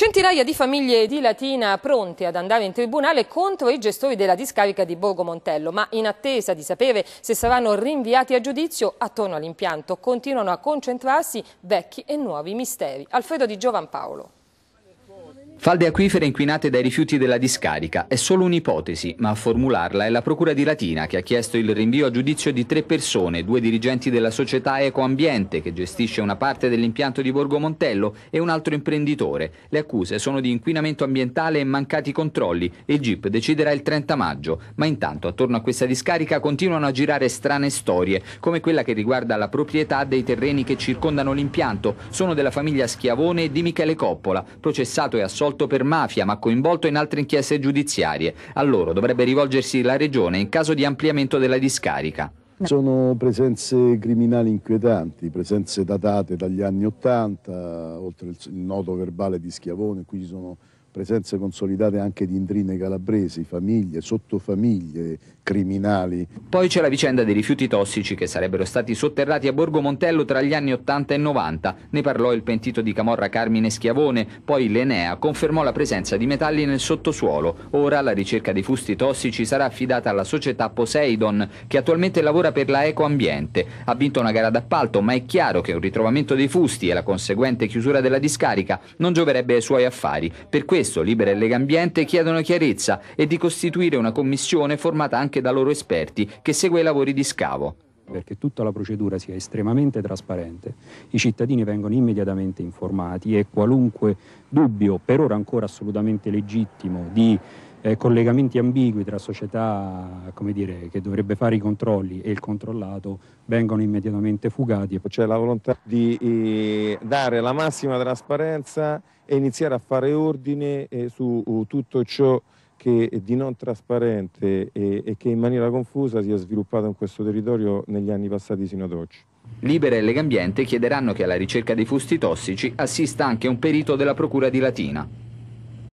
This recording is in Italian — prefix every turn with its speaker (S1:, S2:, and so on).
S1: Centinaia di famiglie di Latina pronte ad andare in tribunale contro i gestori della discarica di Borgo Montello, ma in attesa di sapere se saranno rinviati a giudizio, attorno all'impianto continuano a concentrarsi vecchi e nuovi misteri. Alfredo di Giovan Paolo.
S2: Falde acquifere inquinate dai rifiuti della discarica è solo un'ipotesi, ma a formularla è la Procura di Latina che ha chiesto il rinvio a giudizio di tre persone, due dirigenti della società Ecoambiente che gestisce una parte dell'impianto di Borgo Montello e un altro imprenditore. Le accuse sono di inquinamento ambientale e mancati controlli e il GIP deciderà il 30 maggio, ma intanto attorno a questa discarica continuano a girare strane storie, come quella che riguarda la proprietà dei terreni che circondano l'impianto. Sono della famiglia Schiavone e di Michele Coppola, processato e assolto assolto per mafia, ma coinvolto in altre inchieste giudiziarie. A loro dovrebbe rivolgersi la Regione in caso di ampliamento della discarica.
S3: Sono presenze criminali inquietanti, presenze datate dagli anni Ottanta, oltre il noto verbale di Schiavone, qui ci sono presenze consolidate anche di indrine calabresi, famiglie, sottofamiglie, criminali.
S2: Poi c'è la vicenda dei rifiuti tossici che sarebbero stati sotterrati a Borgo Montello tra gli anni 80 e 90. Ne parlò il pentito di Camorra Carmine Schiavone, poi l'Enea confermò la presenza di metalli nel sottosuolo. Ora la ricerca dei fusti tossici sarà affidata alla società Poseidon, che attualmente lavora per la Ecoambiente. Ha vinto una gara d'appalto, ma è chiaro che un ritrovamento dei fusti e la conseguente chiusura della discarica non gioverebbe ai suoi affari. Per questo questo Libera e Lega Ambiente chiedono chiarezza e di costituire una commissione formata anche da loro esperti che segue i lavori di scavo.
S4: Certo. perché tutta la procedura sia estremamente trasparente, i cittadini vengono immediatamente informati e qualunque dubbio, per ora ancora assolutamente legittimo, di eh, collegamenti ambigui tra società dire, che dovrebbe fare i controlli e il controllato vengono immediatamente fugati.
S3: C'è la volontà di eh, dare la massima trasparenza e iniziare a fare ordine eh, su uh, tutto ciò che di non trasparente e, e, che in maniera confusa si è sviluppato in questo territorio negli anni passati sino ad oggi. Libera
S2: e Legambiente chiederanno che alla ricerca dei fusti tossici assista anche un perito della Procura di Latina.